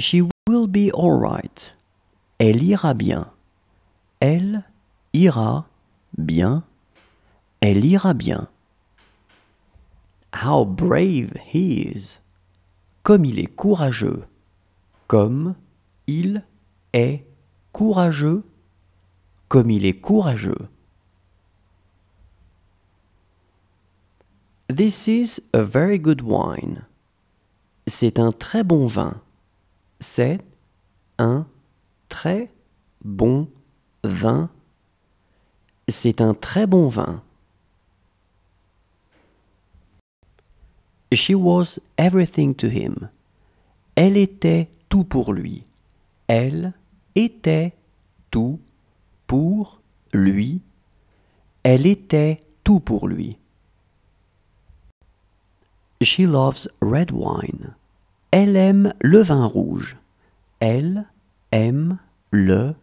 She will be right. Elle ira bien. Elle ira bien. Elle ira bien. How brave he is. Comme il est courageux. Comme il est courageux. Comme il est courageux. This is a very good wine. C'est un très bon vin. C'est un très bon vin. C'est un très bon vin. She was everything to him. Elle était tout pour lui. Elle était tout pour lui. Elle était tout pour lui. She loves red wine. Elle aime le vin rouge. Elle aime le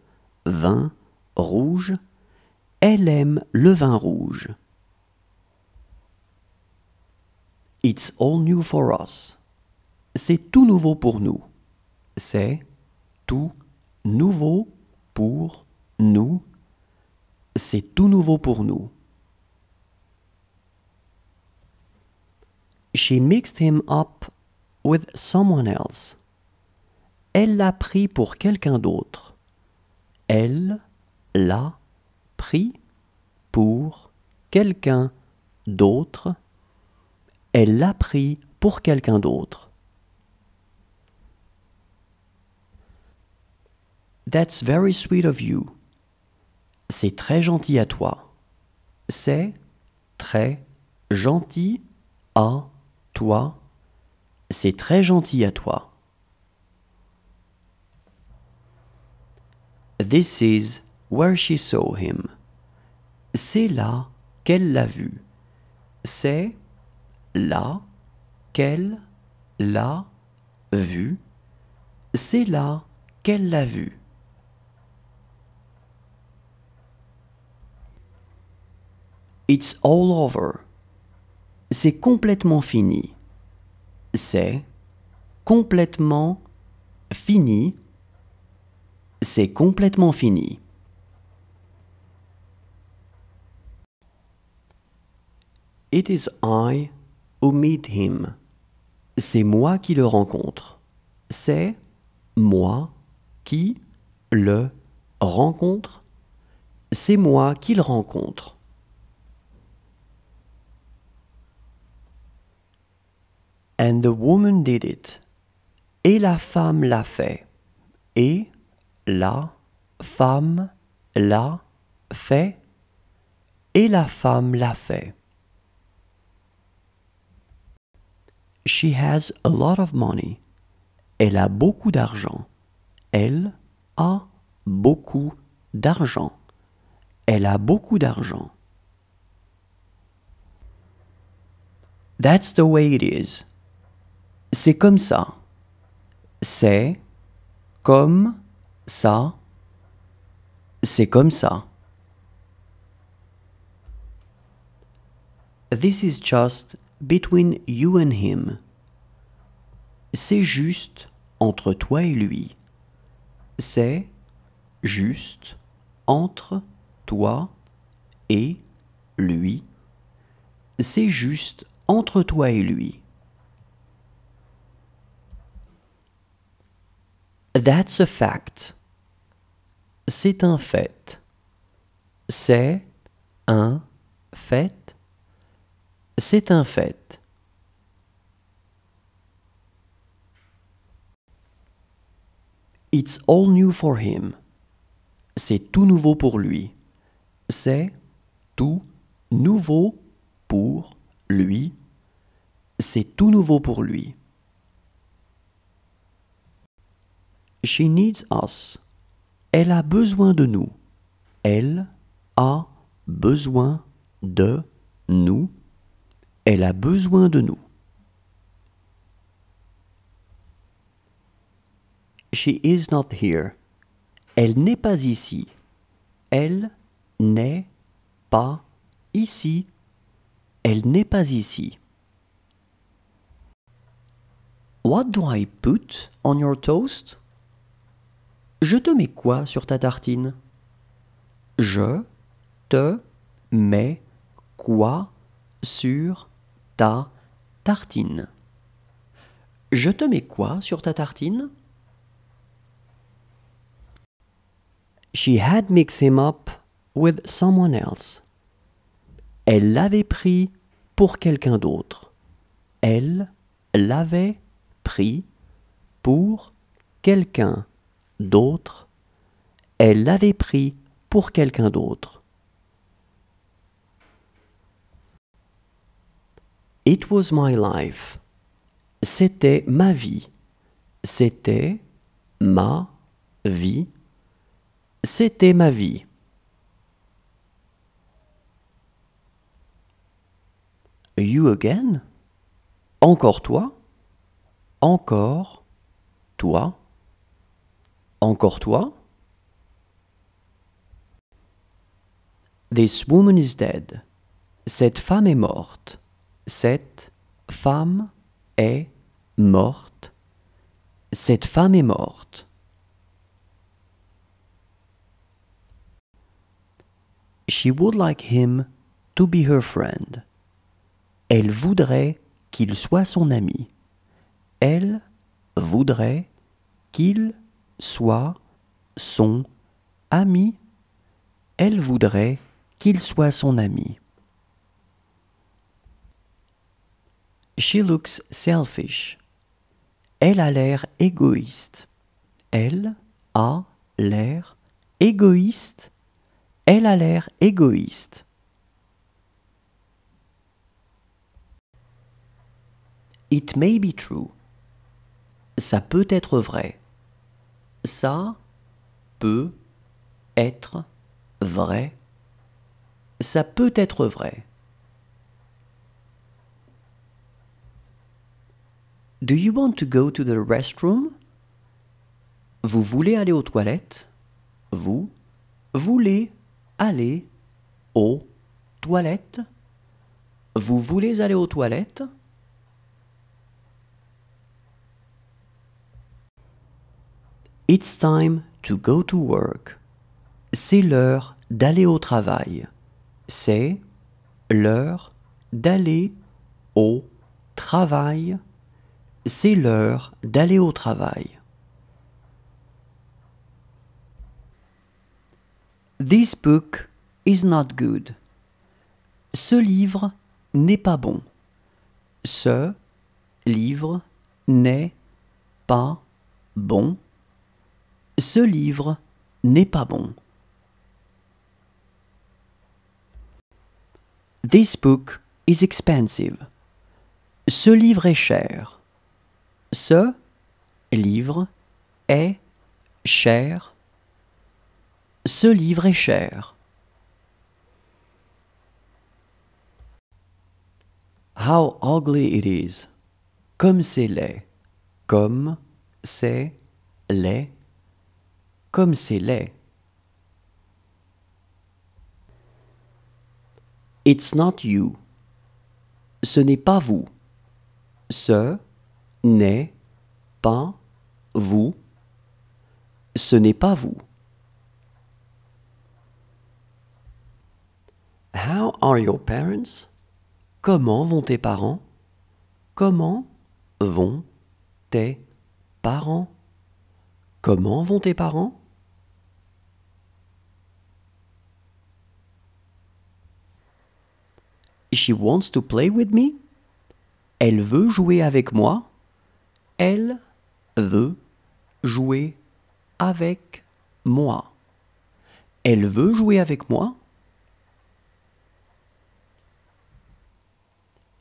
vin rouge. Elle aime le vin rouge. It's all new for us. C'est tout nouveau pour nous. C'est tout nouveau pour nous. C'est tout nouveau pour nous. She mixed him up with someone else. Elle l'a pris pour quelqu'un d'autre. Elle l'a pris pour quelqu'un d'autre. Elle l'a pris pour quelqu'un d'autre. That's very sweet of you. C'est très gentil à toi. C'est très gentil à toi. C'est très gentil à toi. This is where she saw him. C'est là qu'elle l'a vu. C'est là qu'elle l'a vu. C'est là qu'elle l'a vu. It's all over. C'est complètement fini c'est complètement fini. C'est complètement fini. It is I who meet him. C'est moi qui le rencontre. C'est moi qui le rencontre. C'est moi qui le rencontre. And the woman did it. Et la femme l'a fait. Et la femme l'a fait. Et la femme l'a fait. She has a lot of money. Elle a beaucoup d'argent. Elle a beaucoup d'argent. Elle a beaucoup d'argent. That's the way it is. C'est comme ça. C'est comme ça. C'est comme ça. This is just between you and him. C'est juste entre toi et lui. C'est juste entre toi et lui. C'est juste entre toi et lui. That's a fact. C'est un fait. C'est un fait. C'est un fait. It's all new for him. C'est tout nouveau pour lui. C'est tout nouveau pour lui. C'est tout nouveau pour lui. She needs us. Elle a besoin de nous. Elle a besoin de nous. Elle a besoin de nous. She is not here. Elle n'est pas ici. Elle n'est pas ici. Elle n'est pas ici. What do I put on your toast? Je te mets quoi sur ta tartine Je te mets quoi sur ta tartine Je te mets quoi sur ta tartine She had mixed him up with someone else. Elle l'avait pris pour quelqu'un d'autre. Elle l'avait pris pour quelqu'un D'autres, elle l'avait pris pour quelqu'un d'autre. It was my life. C'était ma vie. C'était ma vie. C'était ma vie. You again? Encore toi? Encore toi? Encore toi? This woman is dead. Cette femme est morte. Cette femme est morte. Cette femme est morte. She would like him to be her friend. Elle voudrait qu'il soit son ami. Elle voudrait qu'il soit son ami. Elle voudrait qu'il soit son ami. She looks selfish. Elle a l'air égoïste. Elle a l'air égoïste. Elle a l'air égoïste. It may be true. Ça peut être vrai. Ça peut être vrai. Ça peut être vrai. Do you want to go to the restroom? Vous voulez aller aux toilettes? Vous voulez aller aux toilettes? Vous voulez aller aux toilettes? It's time to go to work. C'est l'heure d'aller au travail. C'est l'heure d'aller au travail. C'est l'heure d'aller au travail. This book is not good. Ce livre n'est pas bon. Ce livre n'est pas bon. Ce livre n'est pas bon. This book is expensive. Ce livre est cher. Ce livre est cher. Ce livre est cher. How ugly it is. Comme c'est laid. Comme c'est laid comme c'est laid. It's not you. Ce n'est pas vous. Ce n'est pas vous. Ce n'est pas vous. How are your parents? Comment vont tes parents? Comment vont tes parents? Comment vont tes parents? She wants to play with me. Elle veut jouer avec moi. Elle veut jouer avec moi. Elle veut jouer avec moi.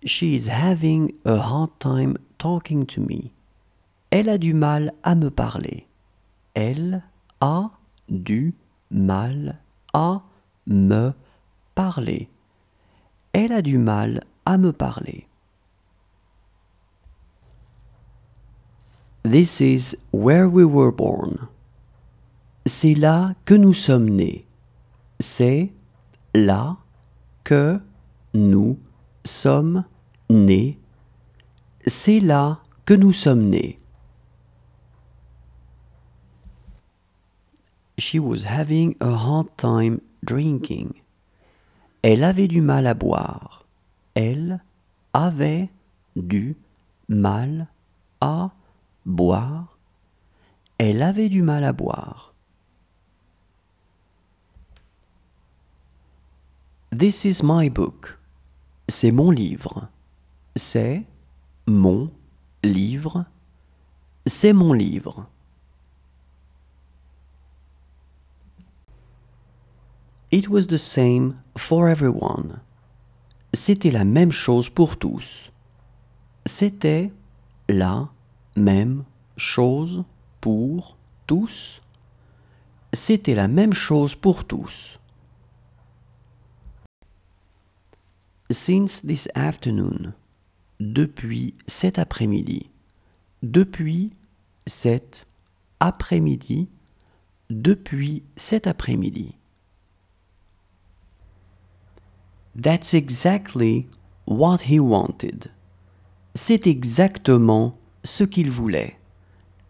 She is having a hard time talking to me. Elle a du mal à me parler. Elle a du mal à me parler. Elle a du mal à me parler. This is where we were born. C'est là que nous sommes nés. C'est là que nous sommes nés. C'est là que nous sommes nés. She was having a hard time drinking. Elle avait du mal à boire. Elle avait du mal à boire. Elle avait du mal à boire. This is my book. C'est mon livre. C'est mon livre. C'est mon livre. It was the same for everyone. C'était la même chose pour tous. C'était la même chose pour tous. C'était la même chose pour tous. Since this afternoon. Depuis cet après-midi. Depuis cet après-midi. Depuis cet après-midi. That's exactly what he wanted. C'est exactement ce qu'il voulait.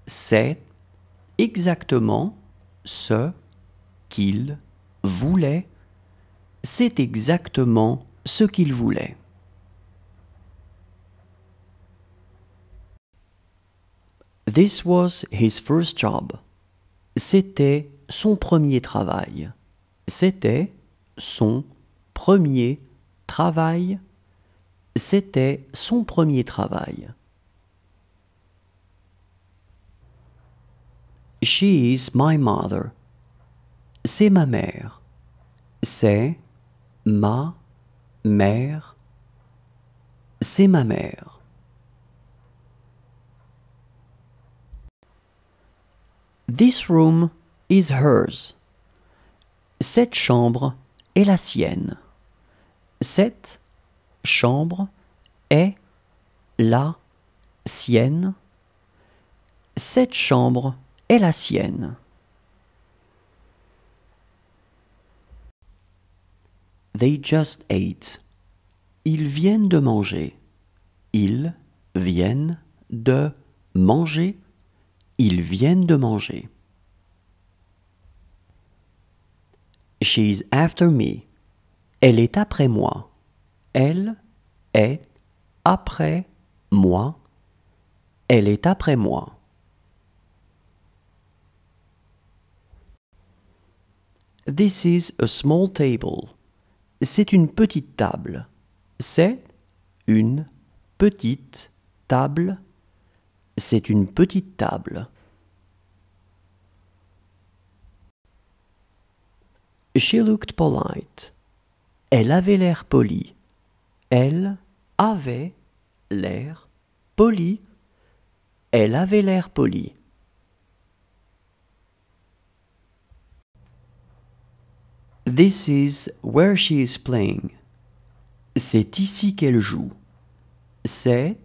C'est exactement ce qu'il voulait. C'est exactement ce qu'il voulait. This was his first job. C'était son premier travail. C'était son premier travail, c'était son premier travail. She is my mother. C'est ma mère. C'est ma mère. C'est ma mère. This room is hers. Cette chambre est la sienne. Cette chambre est la sienne. Cette chambre est la sienne. They just ate. Ils viennent de manger. Ils viennent de manger. Ils viennent de manger. She's after me. Elle est après moi. Elle est après moi. Elle est après moi. This is a small table. C'est une petite table. C'est une petite table. C'est une petite table. She looked polite. Elle avait l'air poli. Elle avait l'air poli. Elle avait l'air poli. This is where she is playing. C'est ici qu'elle joue. C'est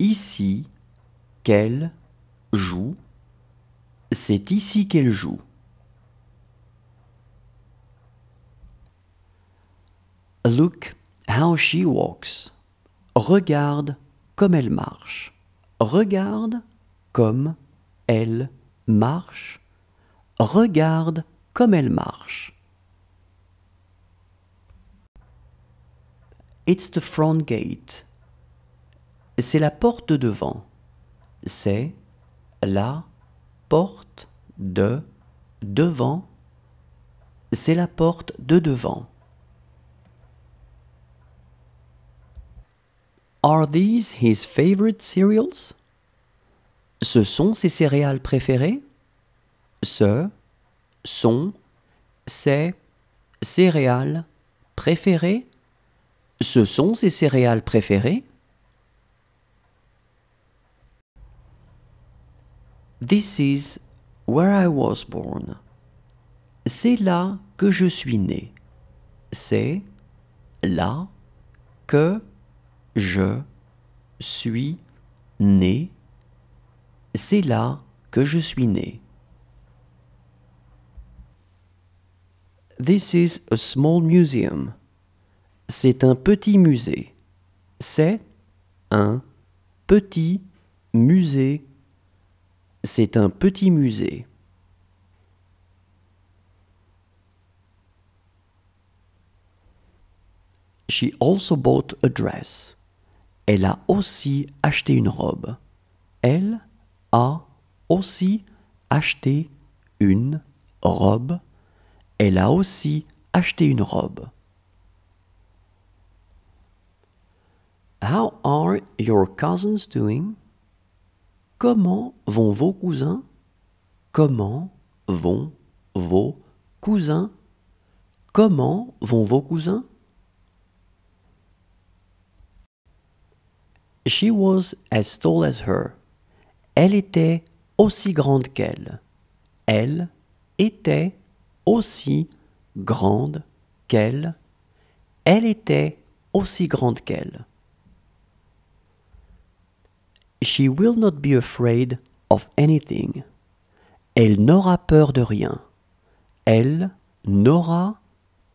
ici qu'elle joue. C'est ici qu'elle joue. Look how she walks. Regarde comme elle marche. Regarde comme elle marche. Regarde comme elle marche. It's the front gate. C'est la porte de devant. C'est la porte de devant. C'est la porte de devant. Are these his favorite cereals? Ce sont ses céréales préférées? Ce sont ses céréales préférées? Ce sont ses céréales préférées? This is where I was born. C'est là que je suis né. C'est là que je suis né. C'est là que je suis né. This is a small museum. C'est un petit musée. C'est un petit musée. C'est un petit musée. She also bought a dress. Elle a aussi acheté une robe. Elle a aussi acheté une robe. Elle a aussi acheté une robe. How are your cousins doing? Comment vont vos cousins? Comment vont vos cousins? Comment vont vos cousins? She was as tall as her. Elle était aussi grande qu'elle. Elle était aussi grande qu'elle. Elle était aussi grande qu'elle. She will not be afraid of anything. Elle n'aura peur de rien. Elle n'aura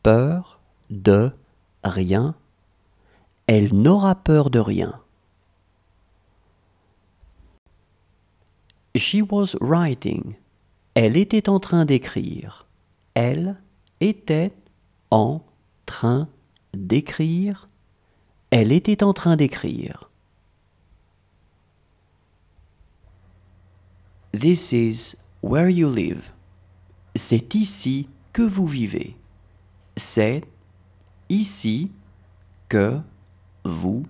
peur de rien. Elle n'aura peur de rien. She was writing. Elle était en train d'écrire. Elle était en train d'écrire. Elle était en train d'écrire. This is where you live. C'est ici que vous vivez. C'est ici que vous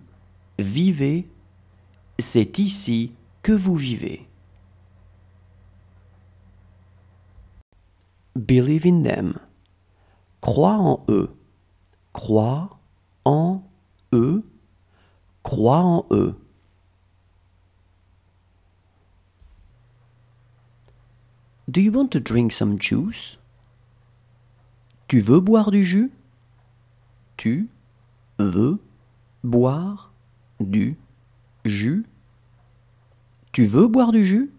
vivez. C'est ici que vous vivez. Believe in them. Crois en eux. Crois en eux. Crois en eux. Do you want to drink some juice? Tu veux boire du jus? Tu veux boire du jus? Tu veux boire du jus?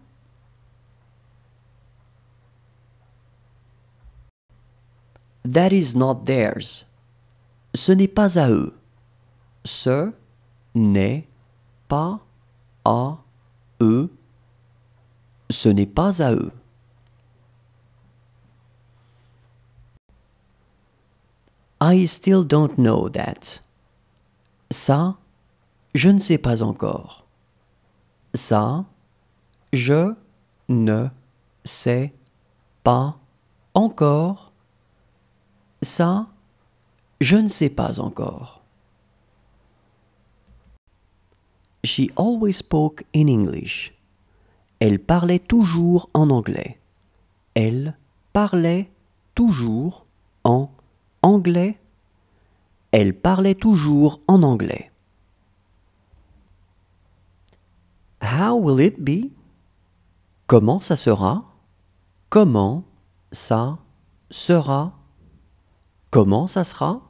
That is not theirs. Ce n'est pas à eux. Ce n'est pas à eux. Ce n'est pas à eux. I still don't know that. Ça, je ne sais pas encore. Ça, je ne sais pas encore. Ça, je ne sais pas encore. She always spoke in English. Elle parlait toujours en anglais. Elle parlait toujours en anglais. Elle parlait toujours en anglais. How will it be? Comment ça sera? Comment ça sera? Comment ça sera?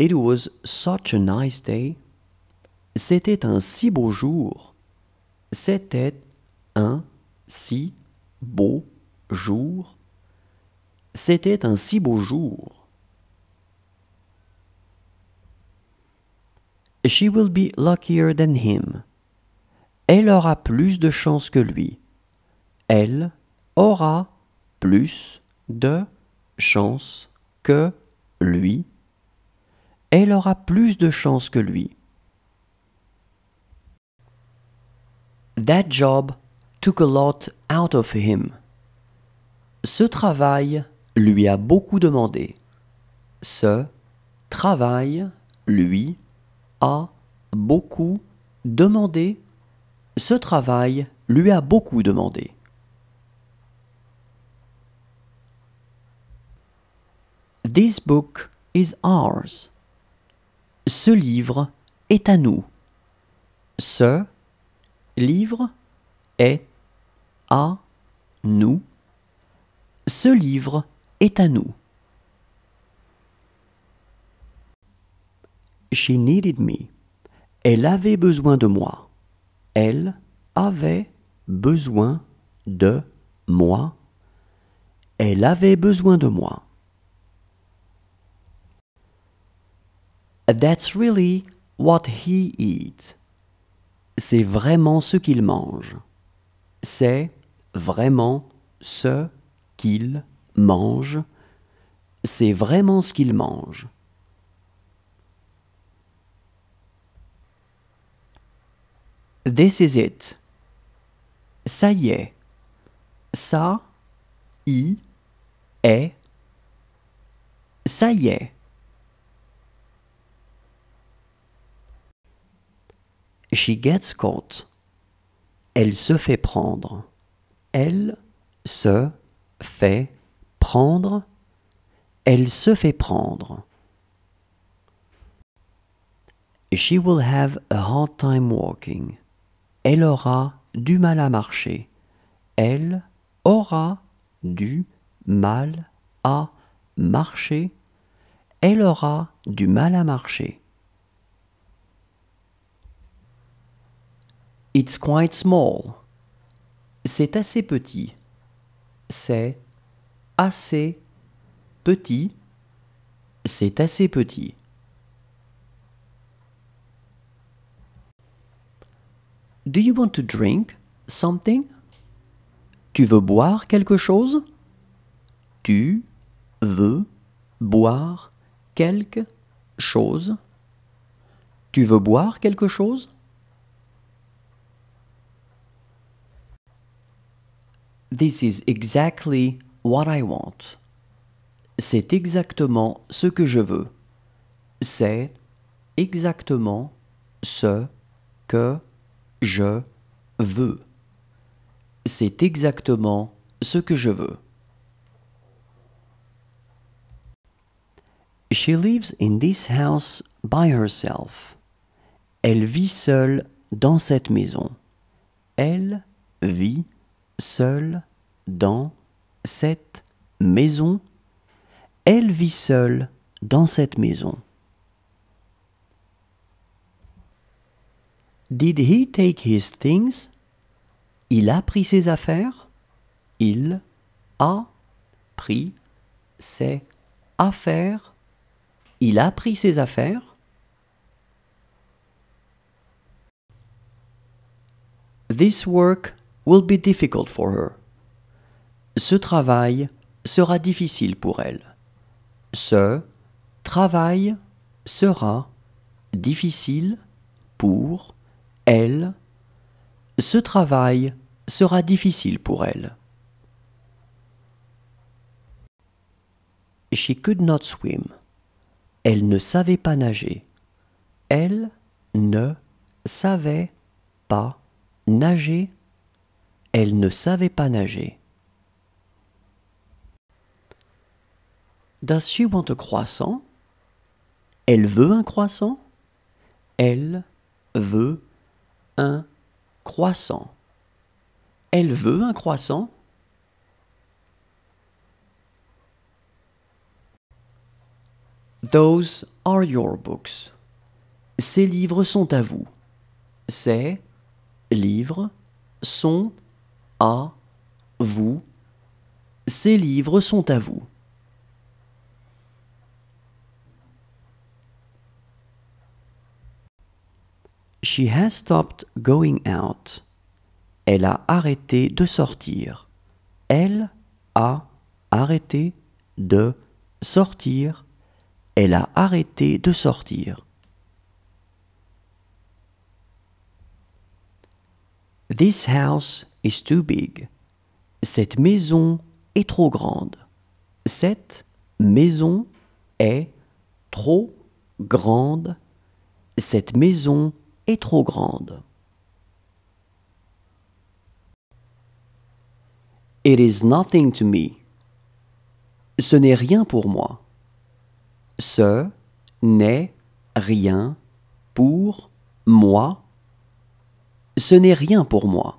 It was such a nice day. C'était un si beau jour. C'était un si beau jour. C'était un si beau jour. She will be luckier than him. Elle aura plus de chance que lui. Elle aura plus de chance que lui. Elle aura plus de chance que lui. That job took a lot out of him. Ce travail lui a beaucoup demandé. Ce travail lui a beaucoup demandé. Ce travail lui a beaucoup demandé. This book is ours. Ce livre est à nous. Ce livre est à nous. Ce livre est à nous. She needed me. Elle avait besoin de moi. Elle avait besoin de moi. Elle avait besoin de moi. That's really what he eats. C'est vraiment ce qu'il mange. C'est vraiment ce qu'il mange. C'est vraiment ce qu'il mange. This is it. Ça y est. Ça y est. Ça y est. She gets caught. Elle se fait prendre. Elle se fait prendre. Elle se fait prendre. She will have a hard time walking. Elle aura du mal à marcher. Elle aura du mal à marcher. Elle aura du mal à marcher. It's quite small. C'est assez petit. C'est assez petit. C'est assez petit. Do you want to drink something? Tu veux boire quelque chose? Tu veux boire quelque chose? Tu veux boire quelque chose? This is exactly what I want. C'est exactement ce que je veux. C'est exactement ce que je veux. C'est exactement ce que je veux. She lives in this house by herself. Elle vit seule dans cette maison. Elle vit seule dans cette maison. Elle vit seule dans cette maison. Did he take his things? Il a pris ses affaires. Il a pris ses affaires. Il a pris ses affaires. This work will be difficult for her. Ce travail sera difficile pour elle. Ce travail sera difficile pour elle. Ce travail sera difficile pour elle. She could not swim. Elle ne savait pas nager. Elle ne savait pas nager. Elle ne savait pas nager. Does she croissant? Elle veut un croissant? Elle veut un croissant. Elle veut un croissant? Those are your books. Ces livres sont à vous. Ces livres sont à vous. Ces livres sont à vous. She has stopped going out. Elle a arrêté de sortir. Elle a arrêté de sortir. Elle a arrêté de sortir. This house is too big. Cette maison est trop grande. Cette maison est trop grande. Cette maison est trop grande. It is nothing to me. Ce n'est rien pour moi. Ce n'est rien pour moi. Ce n'est rien pour moi.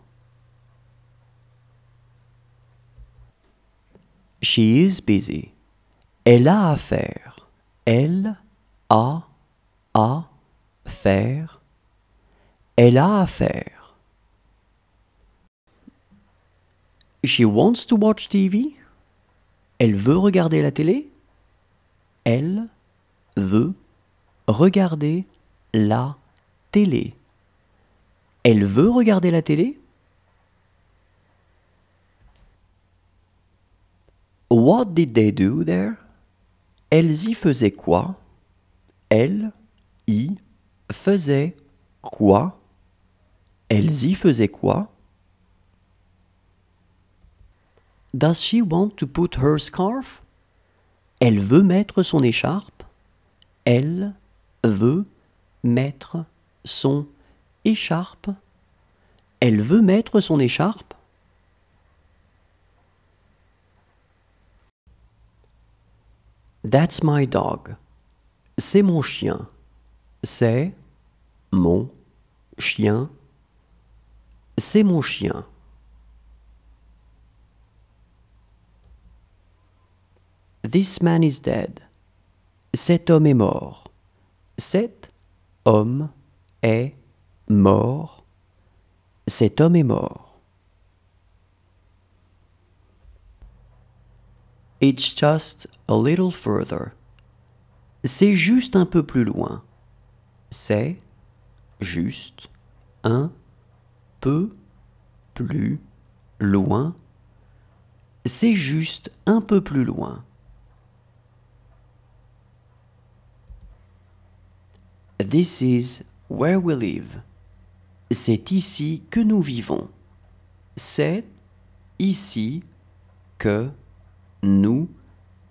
She is busy. Elle a à faire. Elle a à faire. Elle a à faire. She wants to watch TV. Elle veut regarder la télé. Elle veut regarder la télé. Elle veut regarder la télé. What did they do there? Elles y faisaient quoi? Elles y faisaient quoi? Elles y faisaient quoi? Does she want to put her scarf? Elle veut mettre son écharpe. Elle veut mettre son écharpe. Elle veut mettre son écharpe. That's my dog. C'est mon chien. C'est mon chien. C'est mon chien. This man is dead. Cet homme est mort. Cet homme est mort. Cet homme est mort. It's just a little further. C'est juste un peu plus loin. C'est juste un peu plus loin. C'est juste un peu plus loin. This is where we live. C'est ici que nous vivons. C'est ici que nous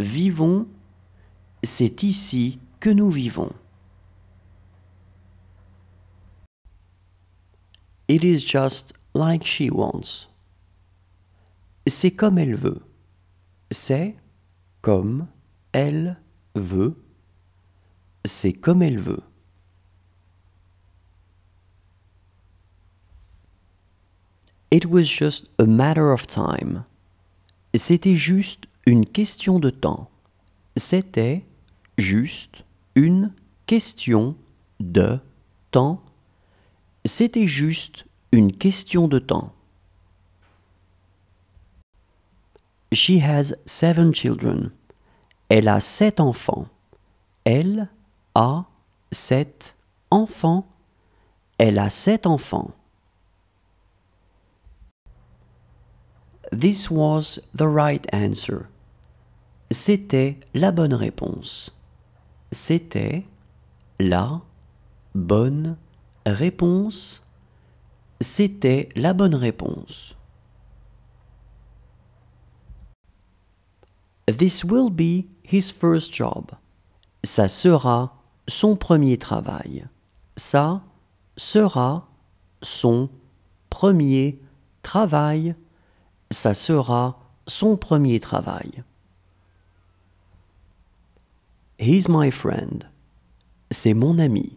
vivons, c'est ici que nous vivons. It is just like she wants. C'est comme elle veut. C'est comme elle veut. C'est comme elle veut. It was just a matter of time. C'était juste une question de temps. C'était juste une question de temps. C'était juste une question de temps. She has seven children. Elle a sept enfants. Elle a sept enfants. Elle a sept enfants. This was the right answer. C'était la bonne réponse. C'était la bonne réponse. C'était la bonne réponse. This will be his first job. Ça sera son premier travail. Ça sera son premier travail. Ça sera son premier travail. He's my friend. C'est mon ami.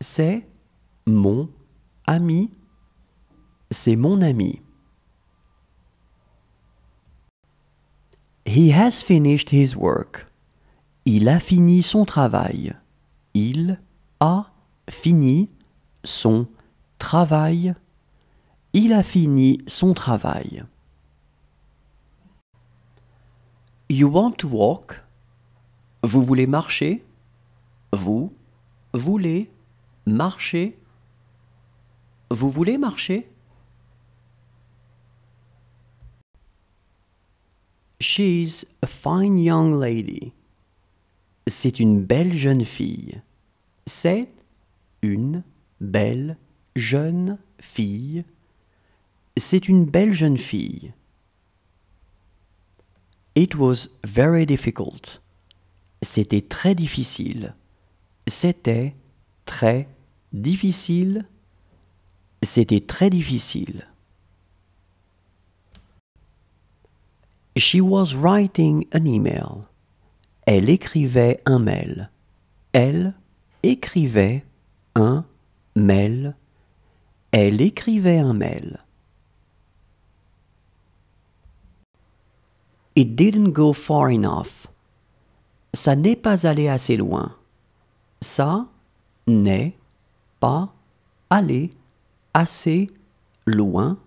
C'est mon ami. C'est mon ami. He has finished his work. Il a fini son travail. Il a fini son travail. Il a fini son travail. You want to walk? Vous voulez marcher Vous voulez marcher Vous voulez marcher She's a fine young lady. C'est une belle jeune fille. C'est une belle jeune fille. C'est une belle jeune fille. It was very difficult. C'était très difficile. C'était très difficile. C'était très difficile. She was writing an email. Elle écrivait un mail. Elle écrivait un mail. Elle écrivait un mail. It didn't go far enough. Ça n'est pas allé assez loin. Ça n'est pas allé assez loin.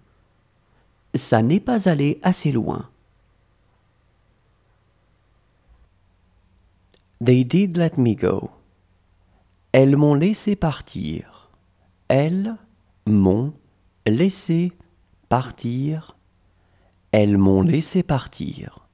Ça n'est pas allé assez loin. They did let me go. Elles m'ont laissé partir. Elles m'ont laissé partir. Elles m'ont laissé partir.